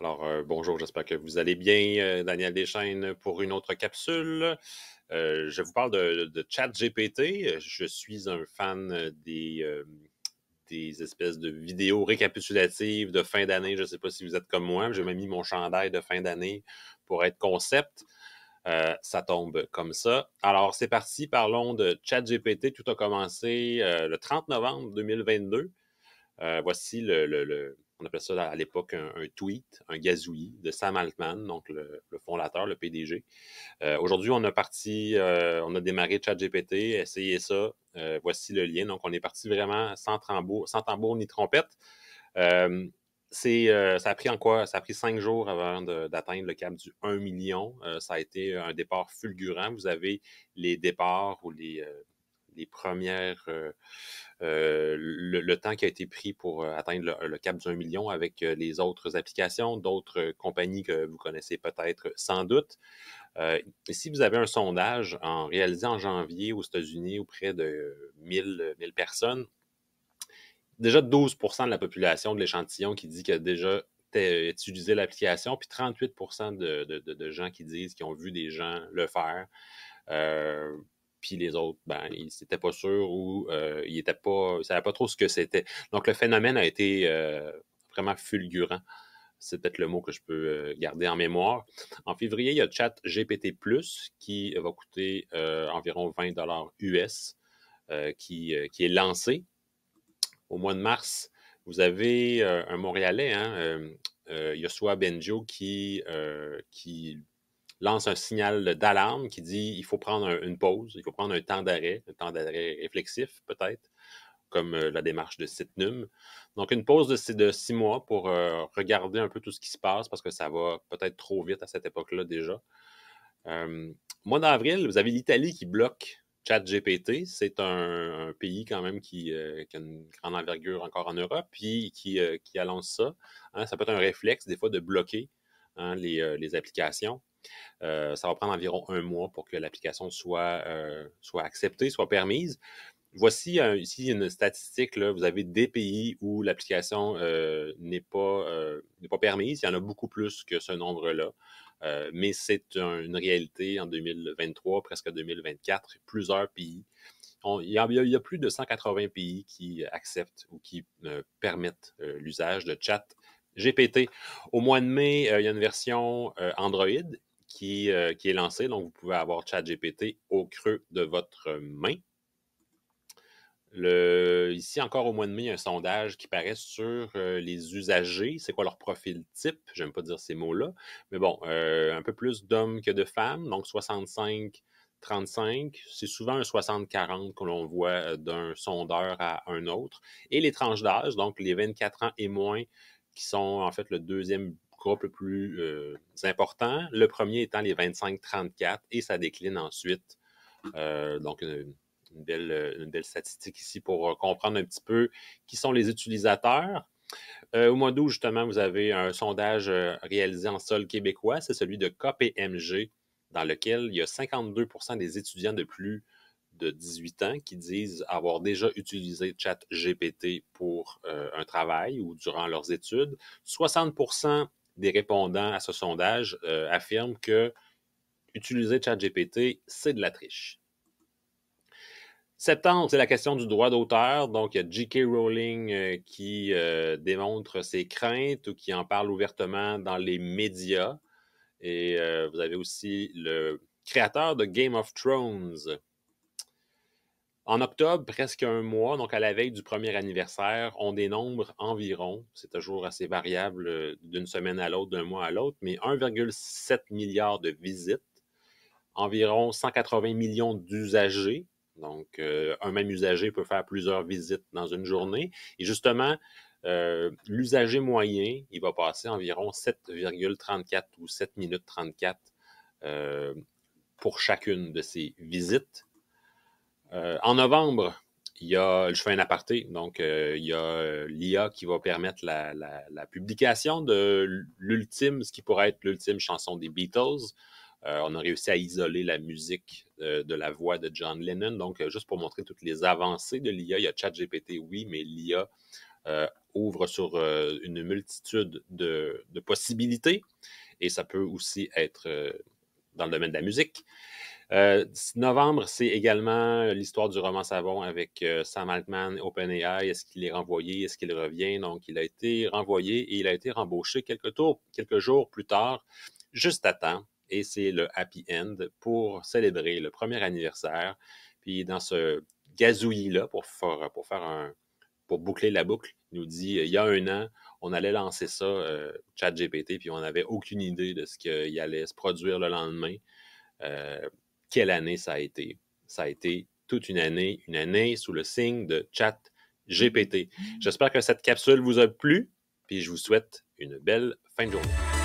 Alors, euh, bonjour, j'espère que vous allez bien. Euh, Daniel Deschaines pour une autre capsule. Euh, je vous parle de, ChatGPT. Je suis un fan des, espèces de vidéos récapitulatives de fin d'année. Je ne sais pas si vous êtes comme moi. J'ai même mis mon chandail de fin d'année pour être concept. ça tombe comme ça. Alors, c'est parti. Parlons de ChatGPT. Tout a commencé le 30 novembre 2022. voici le on appelait ça à l'époque un, tweet, un gazouillis de Sam Altman, donc le, fondateur, le PDG. Euh, aujourd'hui, on a parti, euh, on a démarré ChatGPT, essayez ça, euh, voici le lien. Donc, on est parti vraiment sans tambour, sans ni trompette. ça a pris en quoi? Ça a pris cinq jours avant d'atteindre le cap du 1 million. ça a été un départ fulgurant. Vous avez les départs ou les, les premières, euh, euh, le, temps qui a été pris pour euh, atteindre le, cap d'un million avec les autres applications, d'autres compagnies que vous connaissez peut-être sans doute. Euh, si vous avez un sondage en réalisé en janvier aux États-Unis auprès de 1000, 1000 personnes, déjà 12 de la population de l'échantillon qui dit qu'il a déjà utilisé l'application, puis 38 de, gens qui disent qu'ils ont vu des gens le faire puis les autres, ben, ils n'étaient pas sûrs ou euh, ils ne pas, savaient pas trop ce que c'était. Donc, le phénomène a été euh, vraiment fulgurant. C'est peut-être le mot que je peux euh, garder en mémoire. En février, il y a Chat GPT, qui va coûter environ 20 US, qui, est lancé. Au mois de mars, vous avez un Montréalais, hein, Yoshua Benjo, qui, qui lance un signal d'alarme qui dit il faut prendre une pause, il faut prendre un temps d'arrêt, un temps d'arrêt réflexif peut-être, comme euh, la démarche de CITNUM. Donc, une pause de, six mois pour euh, regarder un peu tout ce qui se passe parce que ça va peut-être trop vite à cette époque-là déjà. Euh, mois d'avril, vous avez l'Italie qui bloque ChatGPT. C'est un, pays quand même qui, a une grande envergure encore en Europe, puis qui, annonce ça. Hein. ça peut être un réflexe des fois de bloquer hein, les, les, applications. Euh, ça va prendre environ un mois pour que l'application soit, euh, soit acceptée, soit permise. Voici ici une statistique. vous avez des pays où l'application euh, n'est pas, pas permise. Il y en a beaucoup plus que ce nombre-là. mais c'est une réalité en 2023, presque 2024. Plusieurs pays. il, y a, il, y a, plus de 180 pays qui acceptent ou qui permettent l'usage de chat GPT. Au mois de mai, il y a une version Android euh, qui, est lancé. Donc, vous pouvez avoir ChatGPT au creux de votre main. ici, encore au mois de mai, un sondage qui paraît sur euh, les usagers. C'est quoi leur profil type? J'aime pas dire ces mots-là. Mais bon, euh, un peu plus d'hommes que de femmes. Donc, 65 35, c'est souvent un 60-40 que l'on voit d'un sondeur à un autre. Et les tranches d'âge, donc les 24 ans et moins, qui sont en fait le deuxième plus euh, important, Le premier étant les 25-34 et ça décline ensuite. Euh, donc, une, belle, euh, une, statistique ici pour comprendre un petit peu qui sont les utilisateurs. au mois d'août, justement, vous avez un sondage réalisé en sol québécois, c'est celui de KPMG, dans lequel il y a 52 des étudiants de plus de 18 ans qui disent avoir déjà utilisé ChatGPT pour un travail ou durant leurs études. 60 des répondants à ce sondage euh, affirment que utiliser ChatGPT, c'est de la triche. Septembre, c'est la question du droit d'auteur. Donc, il y a J.K. Rowling euh, qui euh, démontre ses craintes ou qui en parle ouvertement dans les médias. Et vous avez aussi le créateur de Game of Thrones en octobre, presque un mois, donc à la veille du premier anniversaire, on dénombre environ, c'est toujours assez variable euh, d'une semaine à l'autre, d'un mois à l'autre, mais 1,7 milliard de visites, environ 180 millions d'usagers. Donc, euh, un même usager peut faire plusieurs visites dans une journée. Et justement, euh, l'usager moyen, il va passer environ 7,34 ou 7 minutes 34 pour chacune de ces visites. Euh, en novembre, il y a, je fais un aparté, donc euh, il y a euh, l'IA qui va permettre la, publication de l'ultime, ce qui pourrait être l'ultime chanson des Beatles. on a réussi à isoler la musique de, la voix de John Lennon. Donc, juste pour montrer toutes les avancées de l'IA, il y a ChatGPT, oui, mais l'IA ouvre sur une multitude de, possibilités et ça peut aussi être dans le domaine de la musique. 10 euh, novembre, c'est également euh, l'histoire du roman Savon avec euh, Sam Altman, OpenAI. Est-ce qu'il est renvoyé? Est-ce qu'il revient? Donc, il a été renvoyé et il a été rembauché quelques, jours plus tard, juste à temps. Et c'est le happy end pour célébrer le premier anniversaire. Puis, dans ce gazouillis-là, pour pour faire un, pour boucler la boucle, il nous dit il y a un an, on allait lancer ça, ChatGPT, puis on n'avait aucune idée de ce qu'il allait se produire le lendemain quelle année ça a été. Ça a été toute une année, une année sous le signe de chat GPT. Mm-hmm. J'espère que cette capsule vous a plu, puis je vous souhaite une belle fin de journée.